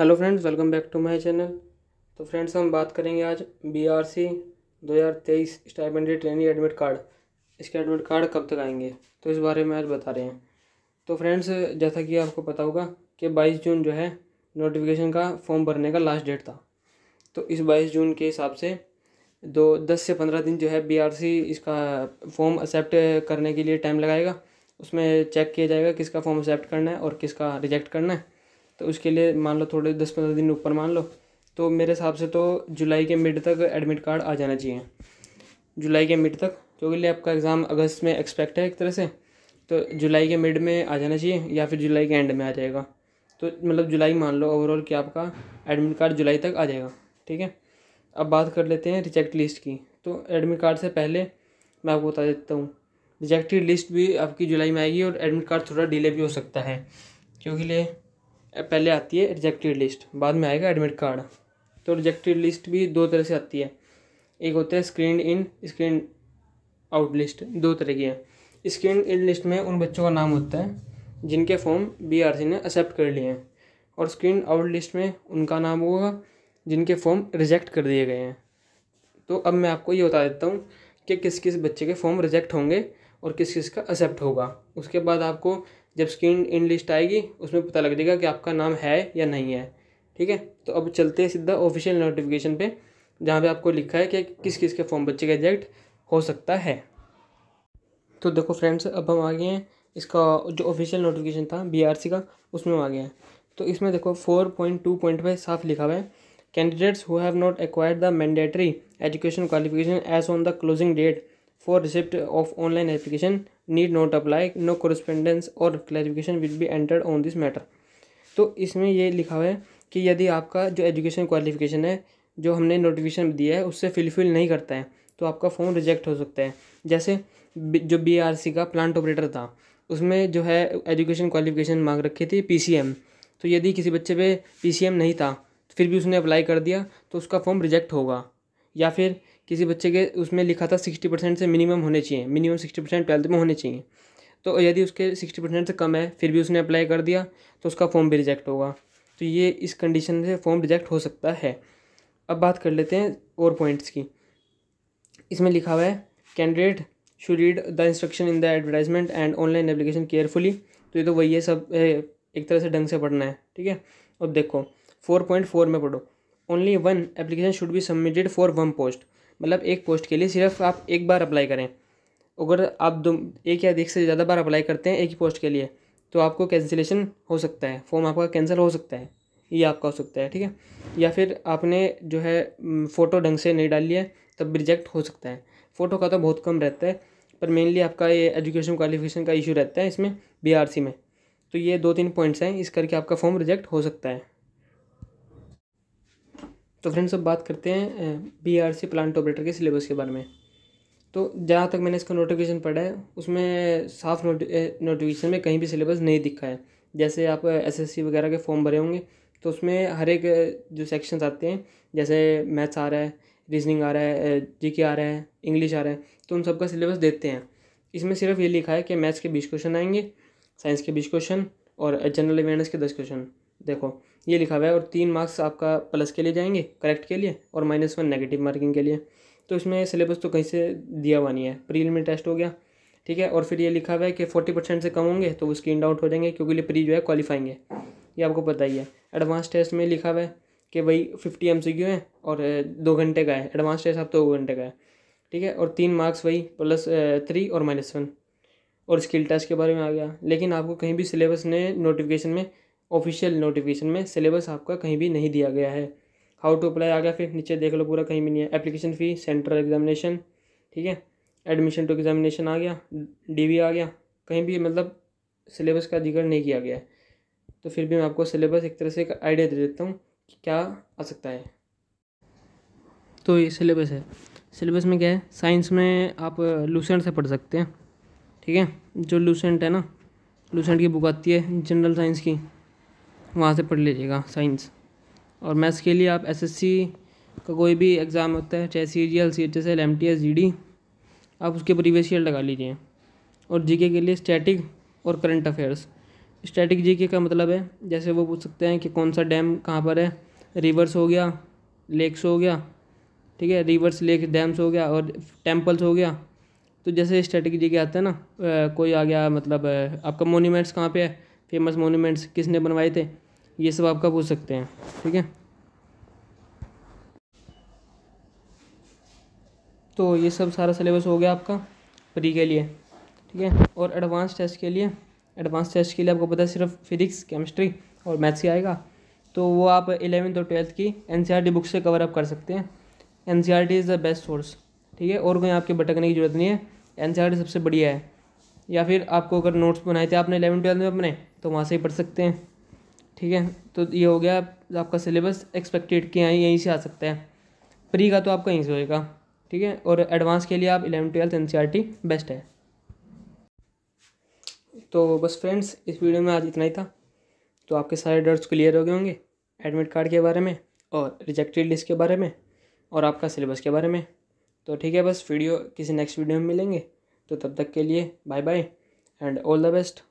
hello friends welcome back to my channel तो friends हम बात करेंगे आज BRC 2023 stipendiary training admit card इसके एडमिट कार्ड कब तक आएंगे तो इस बारे में आज बता रहे हैं तो फ्रेंड्स जैसा कि आपको पता होगा कि 22 जून जो है नोटिफिकेशन का फॉर्म भरने का लास्ट डेट था तो इस बाईस जून के हिसाब से दो दस से पंद्रह दिन जो है बी इसका फॉर्म एक्सेप्ट करने के लिए टाइम लगाएगा उसमें चेक किया जाएगा किसका फॉर्म एक्सेप्ट करना है और किसका रिजेक्ट करना है तो उसके लिए मान लो थोड़े दस पंद्रह दिन ऊपर मान लो तो मेरे हिसाब से तो जुलाई के मिड तक एडमिट कार्ड आ जाना चाहिए जुलाई के मिड तक क्योंकि लिए आपका एग्ज़ाम अगस्त में एक्सपेक्ट है एक तरह से तो जुलाई के मिड में आ जाना चाहिए या फिर जुलाई के एंड में आ जाएगा तो मतलब जुलाई मान लो ओवरऑल कि आपका एडमिट कार्ड जुलाई तक आ जाएगा ठीक है अब बात कर लेते हैं रिजेक्ट लिस्ट की तो एडमिट कार्ड से पहले मैं आपको बता देता हूँ रिजेक्टेड लिस्ट भी आपकी जुलाई में आएगी और एडमिट कार्ड थोड़ा डिले भी हो सकता है क्योंकि लिए पहले आती है रिजेक्टेड लिस्ट बाद में आएगा एडमिट कार्ड तो रिजेक्टेड लिस्ट भी दो तरह से आती है एक होता है screen in screen out list दो तरह की है स्क्रीन इन लिस्ट में उन बच्चों का नाम होता है जिनके फॉर्म बी ने एक्सेप्ट कर लिए हैं और स्क्रीन आउट लिस्ट में उनका नाम होगा जिनके फॉर्म रिजेक्ट कर दिए गए हैं तो अब मैं आपको ये बता देता हूँ कि किस किस बच्चे के फॉर्म रिजेक्ट होंगे और किस किस का एक्सेप्ट होगा उसके बाद आपको जब स्क्रीन इन लिस्ट आएगी उसमें पता लग जाएगा कि आपका नाम है या नहीं है ठीक है तो अब चलते हैं सीधा ऑफिशियल नोटिफिकेशन पे जहाँ पे आपको लिखा है कि किस किस के फॉर्म बच्चे का रिजेक्ट हो सकता है तो देखो फ्रेंड्स अब हम आ गए हैं इसका जो ऑफिशियल नोटिफिकेशन था बी का उसमें हम आ गए हैं तो इसमें देखो फोर पॉइंट टू पॉइंट पे साफ लिखा हुआ है candidates who have not acquired the mandatory education qualification as on the closing date for receipt of online application need not apply no correspondence or clarification will be entered on this matter तो इसमें ये लिखा हुआ है कि यदि आपका जो एजुकेशन क्वालिफिकेशन है जो हमने नोटिफिकेशन दिया है उससे फिलफिल नहीं करता है तो आपका फ़ोन रिजेक्ट हो सकता है जैसे जो बीआरसी का प्लांट ऑपरेटर था उसमें जो है एजुकेशन क्वालिफिकेशन मांग रखी थी पीसीएम तो यदि किसी बच्चे पे पीसीएम नहीं था फिर भी उसने अप्लाई कर दिया तो उसका फॉर्म रिजेक्ट होगा या फिर किसी बच्चे के उसमें लिखा था सिक्सटी परसेंट से मिनिमम होने चाहिए मिनिमम सिक्सटी परसेंट ट्वेल्थ में होने चाहिए तो यदि उसके सिक्सटी परसेंट से कम है फिर भी उसने अप्लाई कर दिया तो उसका फॉर्म भी रिजेक्ट होगा तो ये इस कंडीशन से फॉर्म रिजेक्ट हो सकता है अब बात कर लेते हैं और पॉइंट्स की इसमें लिखा हुआ है candidate should read the instruction in the advertisement and online application carefully तो ये तो वही है सब एक तरह से ढंग से पढ़ना है ठीक है अब देखो फोर पॉइंट फोर में पढ़ो only one application should be submitted for one post मतलब एक पोस्ट के लिए सिर्फ आप एक बार अप्लाई करें अगर आप दो एक या एक से ज़्यादा बार अप्लाई करते हैं एक ही पोस्ट के लिए तो आपको कैंसिलेशन हो सकता है फॉर्म आपका कैंसिल हो सकता है ये आपका हो सकता है ठीक है या फिर आपने जो है फ़ोटो ढंग से नहीं डाली है तब रिजेक्ट हो सकता है फ़ोटो का तो बहुत कम रहता है पर मेनली आपका ये एजुकेशन क्वालिफिकेशन का इशू रहता है इसमें बीआरसी में तो ये दो तीन पॉइंट्स हैं इस करके आपका फॉर्म रिजेक्ट हो सकता है तो फ्रेंड्स अब बात करते हैं B R C plant operator के सिलेबस के बारे में तो जहाँ तक मैंने इसका नोटिफिकेशन पढ़ा है उसमें साफ नोटिफिकेशन में कहीं भी सिलेबस नहीं दिखा है जैसे आप एसएससी वगैरह के फॉर्म भरे होंगे तो उसमें हर एक जो सेक्शंस आते हैं जैसे मैथ्स आ रहा है रीजनिंग आ रहा है जीके आ रहा है इंग्लिश आ रहा है तो उन सबका सिलेबस देते हैं इसमें सिर्फ ये लिखा है कि मैथ्स के बीस क्वेश्चन आएंगे साइंस के बीस क्वेश्चन और जनरल अवेयरनेस के दस क्वेश्चन देखो ये लिखा हुआ है और तीन मार्क्स आपका प्लस के लिए जाएंगे करेक्ट के लिए और माइनस वन नेगेटिव मार्किंग के लिए तो इसमें सिलेबस तो कहीं से दिया हुआ नहीं है में टेस्ट हो गया ठीक है और फिर ये लिखा हुआ है कि फोर्टी परसेंट से कम होंगे तो वो स्क्रीन डाउट हो जाएंगे क्योंकि ये प्री जो है क्वालिफाइंग है ये आपको पता ही है एडवांस टेस्ट में लिखा हुआ है कि भाई फिफ्टी एम सी है और दो घंटे का है एडवांस टेस्ट आप तो दो घंटे का है ठीक है और तीन मार्क्स वही प्लस थ्री और माइनस वन और स्किल टेस्ट के बारे में आ गया लेकिन आपको कहीं भी सिलेबस ने नोटिफिकेशन में ऑफिशियल नोटिफिकेशन में सिलेबस आपका कहीं भी नहीं दिया गया है हाउ टू अप्लाई आ गया फिर नीचे देख लो पूरा कहीं भी नहीं है एप्लीकेशन फ़ी सेंट्रल एग्जामिनेशन ठीक है एडमिशन टू एग्जामिनेशन आ गया डी आ गया कहीं भी मतलब सिलेबस का जिक्र नहीं किया गया है तो फिर भी मैं आपको सिलेबस एक तरह से एक आइडिया दे देता हूँ कि क्या आ सकता है तो ये सिलेबस है सिलेबस में क्या है साइंस में आप लूसेंट से पढ़ सकते हैं ठीक है जो लूसेंट है ना लूसेंट की बुक आती है जनरल साइंस की वहाँ से पढ़ लीजिएगा साइंस और मैथ्स के लिए आप एसएससी का कोई भी एग्ज़ाम होता है चाहे C G L C H S L M T S G D आप उसके प्रीवियस ईयर e लगा लीजिए और जी के लिए स्टैटिक और करंट अफेयर्स स्टैटिक जी के का मतलब है जैसे वो पूछ सकते हैं कि कौन सा डैम कहाँ पर है रिवर्स हो गया लेक्स हो गया ठीक है रिवर्स लेक डैम्स हो गया और टेम्पल्स हो गया तो जैसे जी के आते हैं ना कोई आ गया मतलब आपका मोन्यूमेंट्स कहाँ पे है फेमस मोन्यूमेंट्स किसने बनवाए थे ये सब आपका पूछ सकते हैं ठीक है तो ये सब सारा सिलेबस हो गया आपका प्री के लिए ठीक है और एडवांस टेस्ट के लिए एडवांस टेस्ट के लिए आपको पता है सिर्फ फिजिक्स केमिस्ट्री और मैथ्स ही आएगा तो वो आप एलेवेंथ और ट्वेल्थ की एन बुक e से कवर अप कर सकते हैं N C R T is the best source ठीक है और कहीं आपके भटकने की जरूरत नहीं है एन सी आर टी सबसे बढ़िया है या फिर आपको अगर नोट्स बनाए थे आपने एलेवन ट्वेल्थ में अपने तो वहाँ से ही पढ़ सकते हैं ठीक है तो ये हो गया आपका सिलेबस एक्सपेक्टेड के यहाँ यहीं से आ सकता है प्री का तो आपका यहीं से होएगा ठीक है और एडवांस के लिए आप इलेवन ट्वेल्थ एन बेस्ट है तो बस फ्रेंड्स इस वीडियो में आज इतना ही था तो आपके सारे डाउट्स क्लियर हो गए होंगे एडमिट कार्ड के बारे में और रिजेक्टेड लिस्ट के बारे में और आपका सिलेबस के बारे में तो ठीक है बस वीडियो किसी नेक्स्ट वीडियो में मिलेंगे तो तब तक के लिए bye bye and all the best